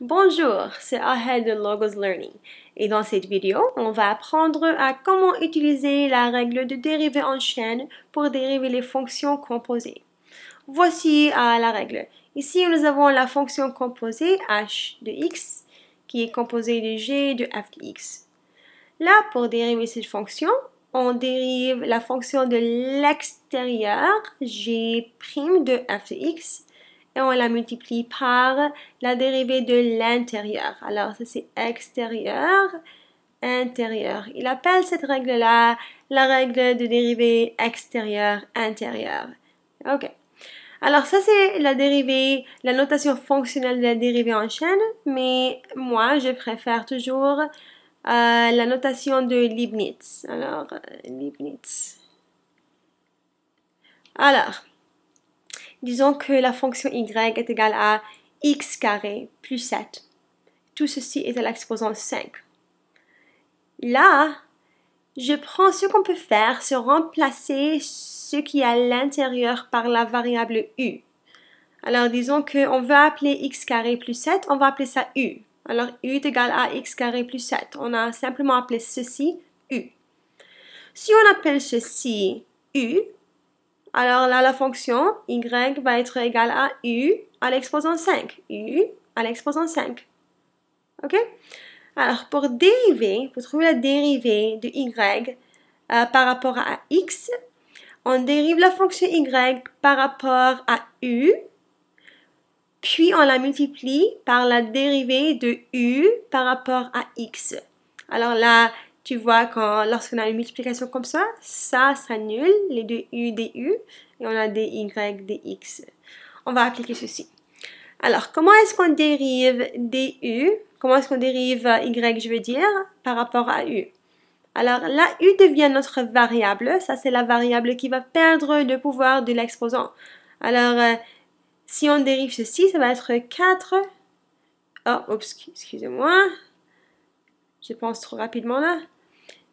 Bonjour, c'est Ahed de Logos Learning et dans cette vidéo, on va apprendre à comment utiliser la règle de dérivée en chaîne pour dériver les fonctions composées. Voici euh, la règle. Ici, nous avons la fonction composée h de x qui est composée de g de f de x. Là, pour dériver cette fonction, on dérive la fonction de l'extérieur g' de f de x et on la multiplie par la dérivée de l'intérieur. Alors ça c'est extérieur, intérieur. Il appelle cette règle-là la règle de dérivée extérieur, intérieur. OK. Alors ça c'est la dérivée, la notation fonctionnelle de la dérivée en chaîne, mais moi je préfère toujours euh, la notation de Leibniz. Alors euh, Leibniz. Alors, Disons que la fonction y est égale à x carré plus 7. Tout ceci est à l'exposant 5. Là, je prends ce qu'on peut faire, c'est remplacer ce qui est à l'intérieur par la variable u. Alors disons qu'on veut appeler x carré plus 7, on va appeler ça u. Alors u est égal à x carré plus 7. On a simplement appelé ceci u. Si on appelle ceci u, alors là, la fonction y va être égale à u à l'exposant 5. u à l'exposant 5. OK Alors, pour dériver, pour trouver la dérivée de y euh, par rapport à x, on dérive la fonction y par rapport à u, puis on la multiplie par la dérivée de u par rapport à x. Alors, là... Tu vois, quand, lorsqu'on a une multiplication comme ça, ça s'annule, les deux U, des U, et on a des Y, des X. On va appliquer ceci. Alors, comment est-ce qu'on dérive des U Comment est-ce qu'on dérive euh, Y, je veux dire, par rapport à U alors là, U devient notre variable, ça c'est la variable qui va perdre le pouvoir de l'exposant. Alors euh, si on dérive ceci, ça va être 4. Oh, excusez-moi. Je pense trop rapidement là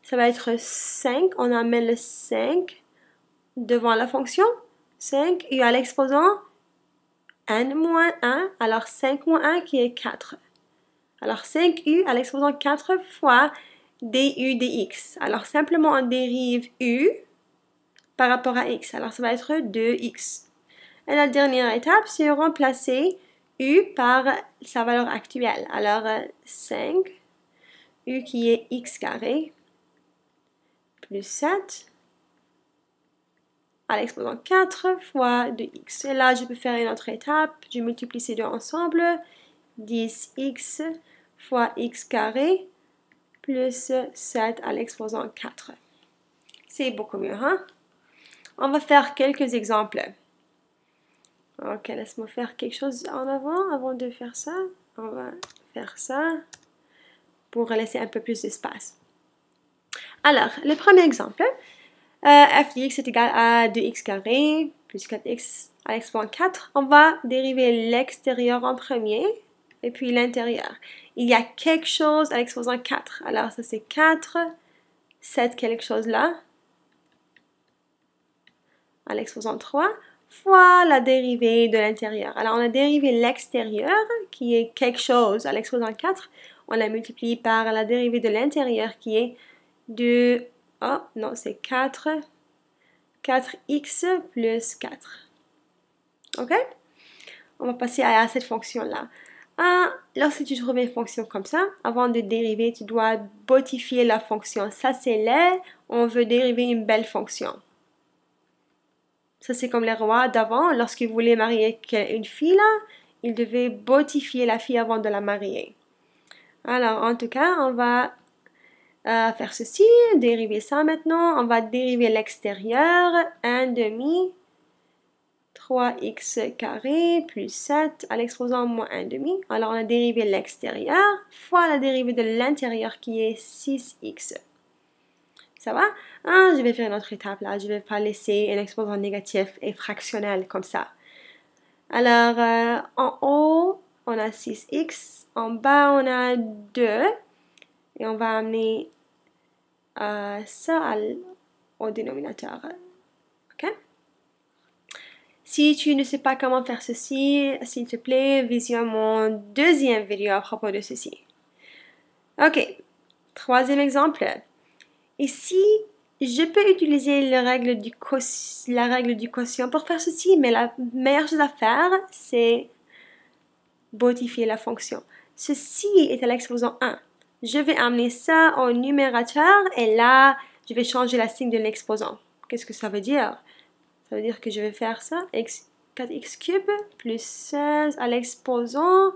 ça va être 5. On amène le 5 devant la fonction. 5, u à l'exposant n moins 1, alors 5 moins 1 qui est 4. Alors 5u à l'exposant 4 fois du dx. Alors simplement on dérive u par rapport à x. Alors ça va être 2x. Et la dernière étape, c'est remplacer u par sa valeur actuelle. Alors 5, u qui est x carré plus 7 à l'exposant 4 fois 2x. Et là, je peux faire une autre étape. Je multiplie ces deux ensemble. 10x fois x carré plus 7 à l'exposant 4. C'est beaucoup mieux, hein? On va faire quelques exemples. Ok, laisse-moi faire quelque chose en avant, avant de faire ça. On va faire ça pour laisser un peu plus d'espace. Alors, le premier exemple, euh, f est égal à 2x carré plus 4x à l'exposant 4. On va dériver l'extérieur en premier et puis l'intérieur. Il y a quelque chose à l'exposant 4. Alors, ça c'est 4, 7 quelque chose là, à l'exposant 3, fois la dérivée de l'intérieur. Alors, on a dérivé l'extérieur, qui est quelque chose à l'exposant 4. On la multiplie par la dérivée de l'intérieur, qui est 2, non, c'est 4, 4x plus 4. OK? On va passer à cette fonction-là. lorsque tu trouves une fonction comme ça, avant de dériver, tu dois botifier la fonction. Ça, c'est l'air on veut dériver une belle fonction. Ça, c'est comme les rois d'avant. Lorsqu'ils voulaient marier une fille, là, ils devaient botifier la fille avant de la marier. Alors, en tout cas, on va euh, faire ceci, dériver ça maintenant. On va dériver l'extérieur. 1 demi. 3x carré plus 7 à l'exposant moins 1 demi. Alors on a dérivé l'extérieur fois la dérivée de l'intérieur qui est 6x. Ça va ah, Je vais faire une autre étape là. Je ne vais pas laisser un exposant négatif et fractionnel comme ça. Alors euh, en haut, on a 6x. En bas, on a 2. Et on va amener euh, ça, au dénominateur. ok? Si tu ne sais pas comment faire ceci, s'il te plaît, visionne mon deuxième vidéo à propos de ceci. Ok, troisième exemple. Ici, je peux utiliser la règle du, la règle du quotient pour faire ceci, mais la meilleure chose à faire, c'est modifier la fonction. Ceci est à l'exposant 1 je vais amener ça au numérateur et là, je vais changer la signe de l'exposant. Qu'est-ce que ça veut dire Ça veut dire que je vais faire ça, 4x cube plus 16 à l'exposant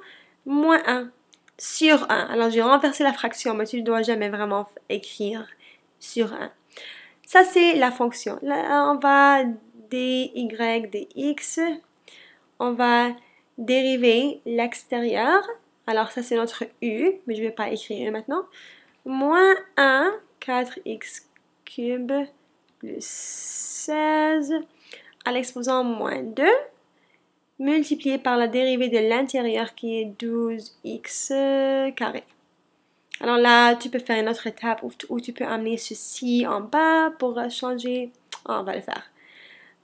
moins 1 sur 1. Alors, j'ai renversé la fraction, mais tu ne dois jamais vraiment écrire sur 1. Ça, c'est la fonction. Là, on va dy, dx. On va dériver l'extérieur alors ça c'est notre U, mais je ne vais pas écrire U e maintenant. Moins 1, 4x cube plus 16 à l'exposant moins 2 multiplié par la dérivée de l'intérieur qui est 12x carré. Alors là, tu peux faire une autre étape où tu, peux amener ceci en bas pour changer. Ah, on va le faire.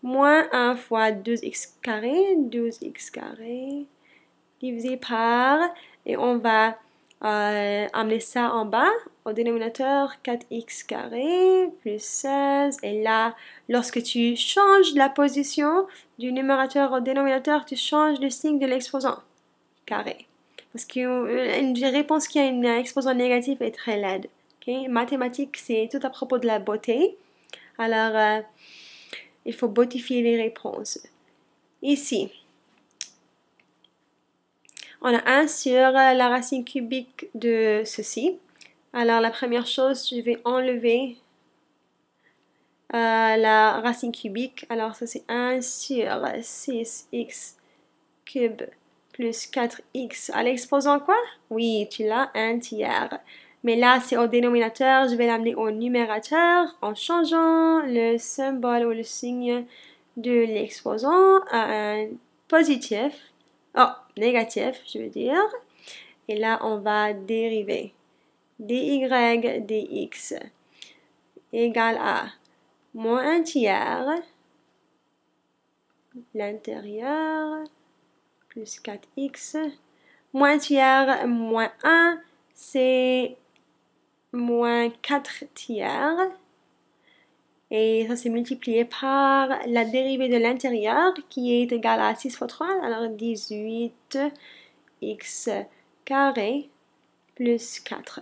Moins 1 fois 12x carré, 12x carré divisé par et on va euh, amener ça en bas au dénominateur 4x carré plus 16 et là lorsque tu changes la position du numérateur au dénominateur tu changes le signe de l'exposant carré parce qu'une euh, réponse qui a une exposant négatif est très laide mathématiques c'est tout à propos de la beauté alors euh, il faut beautifier les réponses ici on a 1 sur euh, la racine cubique de ceci. Alors la première chose, je vais enlever euh, la racine cubique. Alors ça c'est 1 sur 6x cube plus 4x à l'exposant quoi Oui, tu l'as, un tiers. Mais là, c'est au dénominateur, je vais l'amener au numérateur en changeant le symbole ou le signe de l'exposant à un positif. Oh, négatif, je veux dire. Et là, on va dériver. dy dx égale à moins un tiers, l'intérieur, plus 4x, moins tiers, moins 1, c'est moins 4 tiers. Et ça s'est multiplié par la dérivée de l'intérieur qui est égale à 6 fois 3, alors 18x carré plus 4.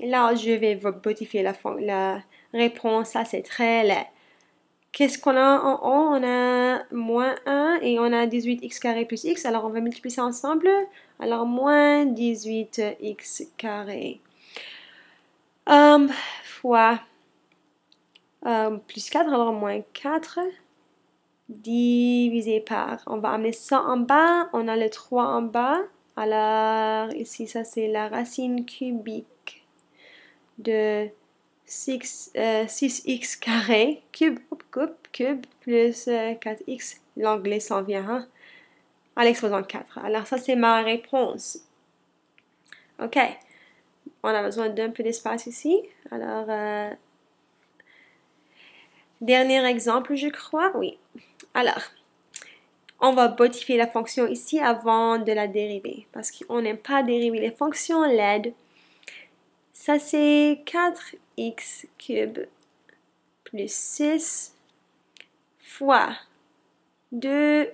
là, je vais modifier la, la réponse, ça c'est très laid. Qu'est-ce qu'on a en haut On a moins 1 et on a 18x carré plus x. Alors, on va multiplier ça ensemble. Alors, moins 18x carré um, fois euh, plus 4 alors moins 4 divisé par. On va amener ça en bas. On a le 3 en bas. Alors ici, ça c'est la racine cubique de 6, 6x euh, carré cube, cube, cube plus 4x. Euh, L'anglais s'en vient, à l'exposant 4. Alors ça, c'est ma réponse. OK. On a besoin d'un peu d'espace ici. Alors, Dernier exemple, je crois, oui. Alors, on va modifier la fonction ici avant de la dériver parce qu'on n'aime pas dériver les fonctions LED. Ça c'est 4x cube plus 6 fois 2x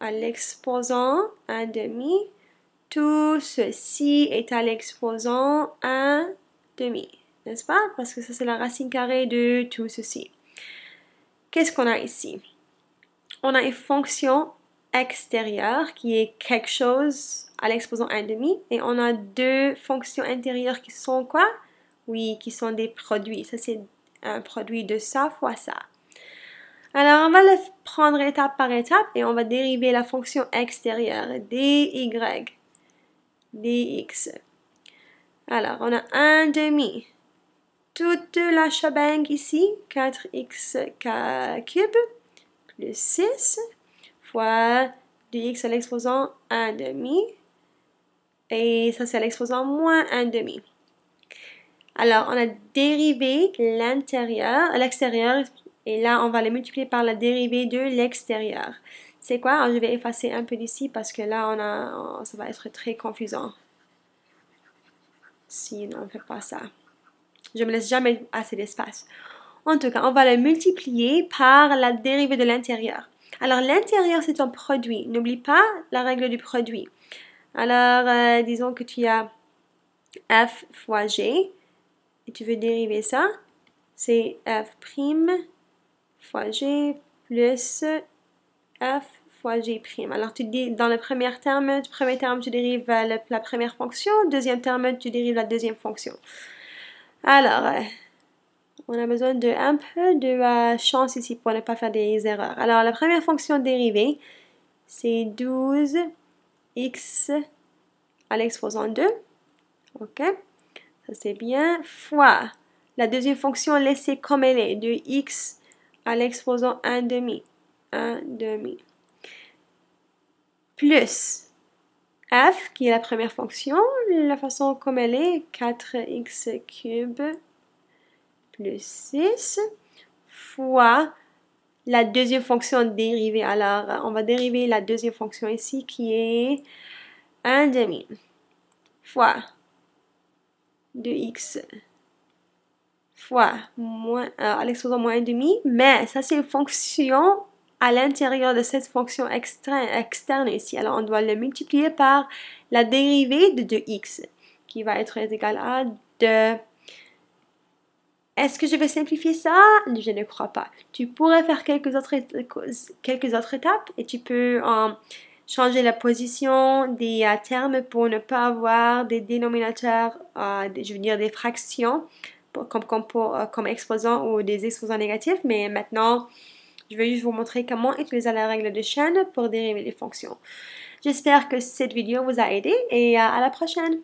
à l'exposant 1 demi. Tout ceci est à l'exposant 1 demi n'est-ce pas Parce que ça, c'est la racine carrée de tout ceci. Qu'est-ce qu'on a ici On a une fonction extérieure qui est quelque chose à l'exposant demi, et on a deux fonctions intérieures qui sont quoi Oui, qui sont des produits. Ça, c'est un produit de ça fois ça. Alors, on va le prendre étape par étape et on va dériver la fonction extérieure, dy, dx. Alors, on a 1 demi toute la shebang ici, 4x cube plus 6 fois 2 x à l'exposant 1 demi. Et ça, c'est à l'exposant moins 1 demi. Alors, on a dérivé l'intérieur, l'extérieur, et là, on va le multiplier par la dérivée de l'extérieur. C'est quoi? je vais effacer un peu d'ici parce que là, on a, ça va être très confusant si on ne fait pas ça. Je me laisse jamais assez d'espace. En tout cas, on va le multiplier par la dérivée de l'intérieur. Alors, l'intérieur, c'est un produit. N'oublie pas la règle du produit. Alors, euh, disons que tu as f fois g et tu veux dériver ça. C'est f' fois g plus f fois g'. Alors, tu dis dans le premier terme, premier terme, tu dérives euh, la, la première fonction, deuxième terme, tu dérives la deuxième fonction. Alors, euh, on a besoin de un peu de euh, chance ici pour ne pas faire des erreurs. Alors, la première fonction dérivée, c'est 12x à l'exposant 2. OK? Ça, c'est bien. Fois la deuxième fonction laissée comme elle est, de x à l'exposant 1 demi. 1 demi. Plus f, qui est la première fonction, la façon comme elle est, 4x cube plus 6, fois la deuxième fonction dérivée. Alors, on va dériver la deuxième fonction ici, qui est 1 demi, fois 2x fois moins, euh, à l'exposant moins 1 demi, mais ça c'est une fonction à l'intérieur de cette fonction externe, ici. Alors, on doit le multiplier par la dérivée de 2x qui va être égale à 2. Est-ce que je vais simplifier ça Je ne crois pas. Tu pourrais faire quelques autres, quelques autres étapes et tu peux euh, changer la position des euh, termes pour ne pas avoir des dénominateurs, euh, je veux dire des fractions comme, comme exposants ou des exposants négatifs. Mais maintenant, je vais juste vous montrer comment utiliser la règle de chaîne pour dériver les fonctions. J'espère que cette vidéo vous a aidé et à la prochaine